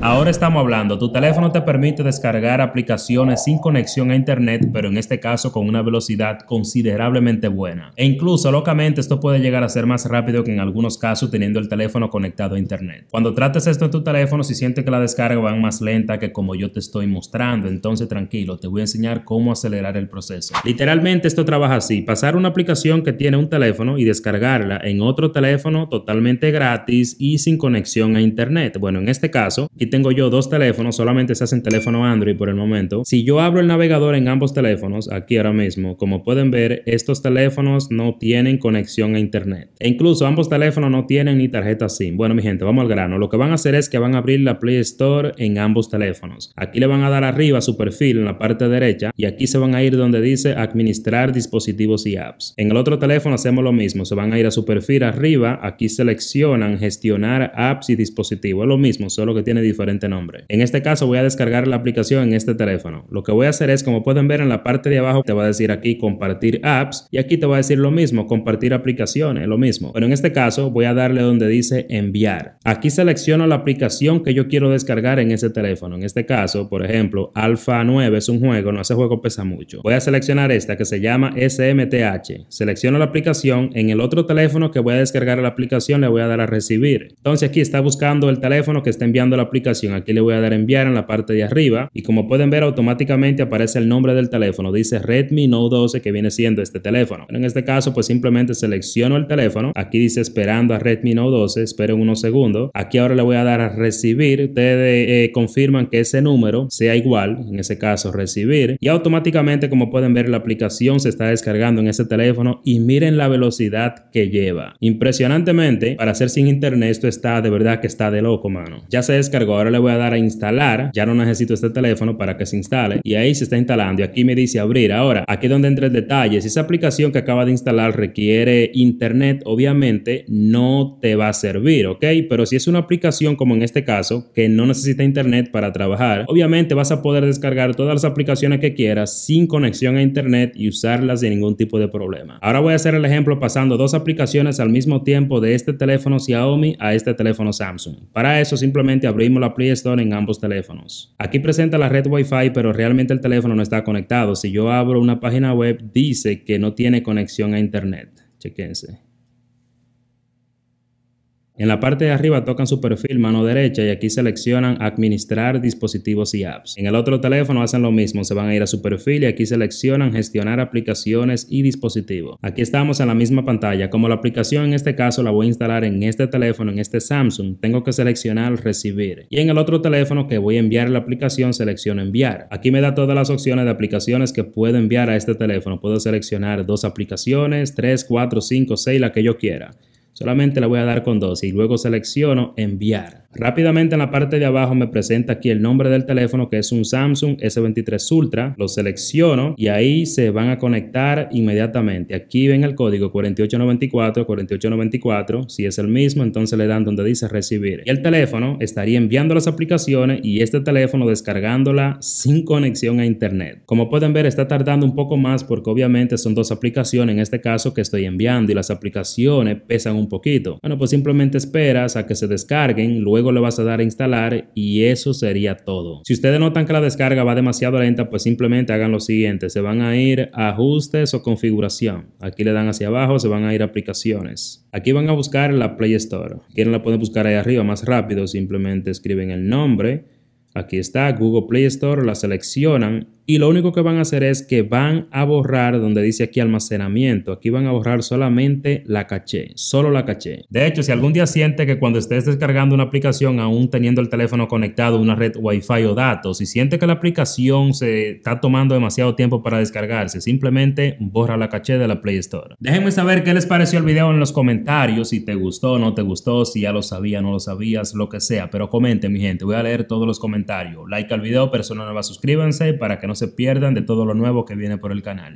Ahora estamos hablando, tu teléfono te permite descargar aplicaciones sin conexión a internet, pero en este caso con una velocidad considerablemente buena. E incluso locamente esto puede llegar a ser más rápido que en algunos casos teniendo el teléfono conectado a internet. Cuando trates esto en tu teléfono, si sientes que la descarga va más lenta que como yo te estoy mostrando, entonces tranquilo, te voy a enseñar cómo acelerar el proceso. Literalmente esto trabaja así, pasar una aplicación que tiene un teléfono y descargarla en otro teléfono totalmente gratis y sin conexión a internet. Bueno, en este caso, tengo yo dos teléfonos, solamente se hacen teléfono Android por el momento. Si yo abro el navegador en ambos teléfonos, aquí ahora mismo, como pueden ver, estos teléfonos no tienen conexión a internet. E incluso ambos teléfonos no tienen ni tarjeta SIM. Bueno, mi gente, vamos al grano. Lo que van a hacer es que van a abrir la Play Store en ambos teléfonos. Aquí le van a dar arriba su perfil en la parte derecha y aquí se van a ir donde dice administrar dispositivos y apps. En el otro teléfono hacemos lo mismo. Se van a ir a su perfil arriba. Aquí seleccionan gestionar apps y dispositivos. lo mismo, solo que tiene nombre. En este caso voy a descargar la aplicación en este teléfono. Lo que voy a hacer es, como pueden ver en la parte de abajo, te va a decir aquí compartir apps y aquí te va a decir lo mismo, compartir aplicaciones, lo mismo. Pero en este caso voy a darle donde dice enviar. Aquí selecciono la aplicación que yo quiero descargar en ese teléfono. En este caso, por ejemplo, Alpha 9 es un juego, no, ese juego pesa mucho. Voy a seleccionar esta que se llama SMTH. Selecciono la aplicación. En el otro teléfono que voy a descargar la aplicación le voy a dar a recibir. Entonces aquí está buscando el teléfono que está enviando la aplicación aquí le voy a dar enviar en la parte de arriba y como pueden ver automáticamente aparece el nombre del teléfono, dice Redmi Note 12 que viene siendo este teléfono. en este caso pues simplemente selecciono el teléfono, aquí dice esperando a Redmi Note 12, esperen unos segundos, aquí ahora le voy a dar a recibir, ustedes eh, confirman que ese número sea igual, en ese caso recibir y automáticamente como pueden ver la aplicación se está descargando en ese teléfono y miren la velocidad que lleva. Impresionantemente, para hacer sin internet esto está de verdad que está de loco, mano. Ya se descargó ahora le voy a dar a instalar, ya no necesito este teléfono para que se instale y ahí se está instalando y aquí me dice abrir. Ahora, aquí donde entra el detalle, si esa aplicación que acaba de instalar requiere internet, obviamente no te va a servir, ¿ok? Pero si es una aplicación como en este caso, que no necesita internet para trabajar, obviamente vas a poder descargar todas las aplicaciones que quieras sin conexión a internet y usarlas sin ningún tipo de problema. Ahora voy a hacer el ejemplo pasando dos aplicaciones al mismo tiempo de este teléfono Xiaomi a este teléfono Samsung. Para eso simplemente abrimos la Play Store en ambos teléfonos. Aquí presenta la red Wi-Fi, pero realmente el teléfono no está conectado. Si yo abro una página web, dice que no tiene conexión a Internet. Chequense. En la parte de arriba tocan su perfil mano derecha y aquí seleccionan administrar dispositivos y apps. En el otro teléfono hacen lo mismo, se van a ir a su perfil y aquí seleccionan gestionar aplicaciones y dispositivos. Aquí estamos en la misma pantalla, como la aplicación en este caso la voy a instalar en este teléfono, en este Samsung, tengo que seleccionar recibir. Y en el otro teléfono que voy a enviar la aplicación, selecciono enviar. Aquí me da todas las opciones de aplicaciones que puedo enviar a este teléfono. Puedo seleccionar dos aplicaciones, tres, cuatro, cinco, seis, la que yo quiera. Solamente la voy a dar con dos y luego selecciono enviar. Rápidamente en la parte de abajo me presenta aquí el nombre del teléfono que es un Samsung S23 Ultra. Lo selecciono y ahí se van a conectar inmediatamente. Aquí ven el código 4894 4894. Si es el mismo, entonces le dan donde dice recibir. Y el teléfono estaría enviando las aplicaciones y este teléfono descargándola sin conexión a internet. Como pueden ver, está tardando un poco más porque obviamente son dos aplicaciones en este caso que estoy enviando y las aplicaciones pesan un poquito. Bueno, pues simplemente esperas a que se descarguen luego le vas a dar a instalar y eso sería todo. Si ustedes notan que la descarga va demasiado lenta, pues simplemente hagan lo siguiente, se van a ir a ajustes o configuración. Aquí le dan hacia abajo, se van a ir a aplicaciones. Aquí van a buscar la Play Store. Quieren la pueden buscar ahí arriba más rápido, simplemente escriben el nombre. Aquí está Google Play Store, la seleccionan y lo único que van a hacer es que van a borrar donde dice aquí almacenamiento. Aquí van a borrar solamente la caché, solo la caché. De hecho, si algún día siente que cuando estés descargando una aplicación aún teniendo el teléfono conectado a una red Wi-Fi o datos y siente que la aplicación se está tomando demasiado tiempo para descargarse, simplemente borra la caché de la Play Store. Déjenme saber qué les pareció el video en los comentarios, si te gustó, o no te gustó, si ya lo sabía, no lo sabías, lo que sea, pero comente, mi gente, voy a leer todos los comentarios. Like al video, persona nueva, suscríbanse para que no se pierdan de todo lo nuevo que viene por el canal.